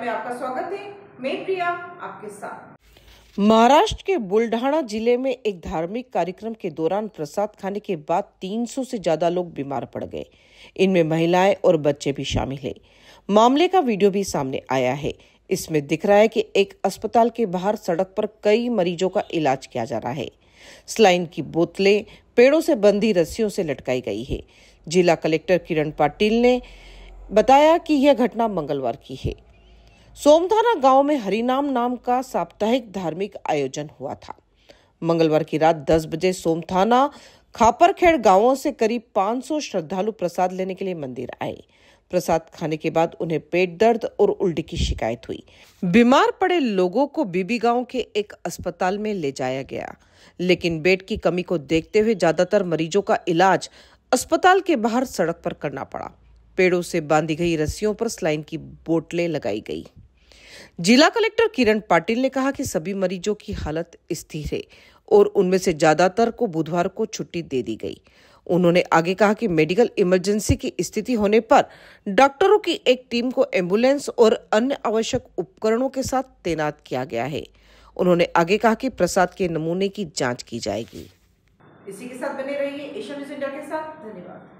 में आपका स्वागत है मैं प्रिया आपके साथ महाराष्ट्र के बुलढाणा जिले में एक धार्मिक कार्यक्रम के दौरान प्रसाद खाने के बाद 300 से ज्यादा लोग बीमार पड़ गए इनमें महिलाएं और बच्चे भी शामिल हैं मामले का वीडियो भी सामने आया है इसमें दिख रहा है कि एक अस्पताल के बाहर सड़क पर कई मरीजों का इलाज किया जा रहा है स्लाइन की बोतलें पेड़ों से बंधी रस्सियों से लटकाई गई है जिला कलेक्टर किरण पाटिल ने बताया कि यह घटना मंगलवार की है सोमधारा गांव में हरिनाम नाम का साप्ताहिक धार्मिक आयोजन हुआ था मंगलवार की रात 10 बजे सोमथाना खापरखेड़ गांवों से करीब 500 श्रद्धालु प्रसाद लेने के लिए मंदिर आए प्रसाद खाने के बाद उन्हें पेट दर्द और उल्टी की शिकायत हुई बीमार पड़े लोगों को बीबी गांव के एक अस्पताल में ले जाया गया लेकिन बेड की कमी को देखते हुए ज्यादातर मरीजों का इलाज अस्पताल के बाहर सड़क पर करना पड़ा पेड़ों से बांधी गई रस्सियों पर स्लाइन की बोतलें लगाई गई जिला कलेक्टर किरण पाटिल ने कहा कि सभी मरीजों की हालत स्थिर है और उनमें से ज्यादातर को बुधवार को छुट्टी दे दी गई उन्होंने आगे कहा कि मेडिकल इमरजेंसी की स्थिति होने पर डॉक्टरों की एक टीम को एम्बुलेंस और अन्य आवश्यक उपकरणों के साथ तैनात किया गया है उन्होंने आगे कहा कि प्रसाद के नमूने की जांच की जाएगी इसी के साथ बने रहिए एशिया न्यूज इंडिया के साथ धन्यवाद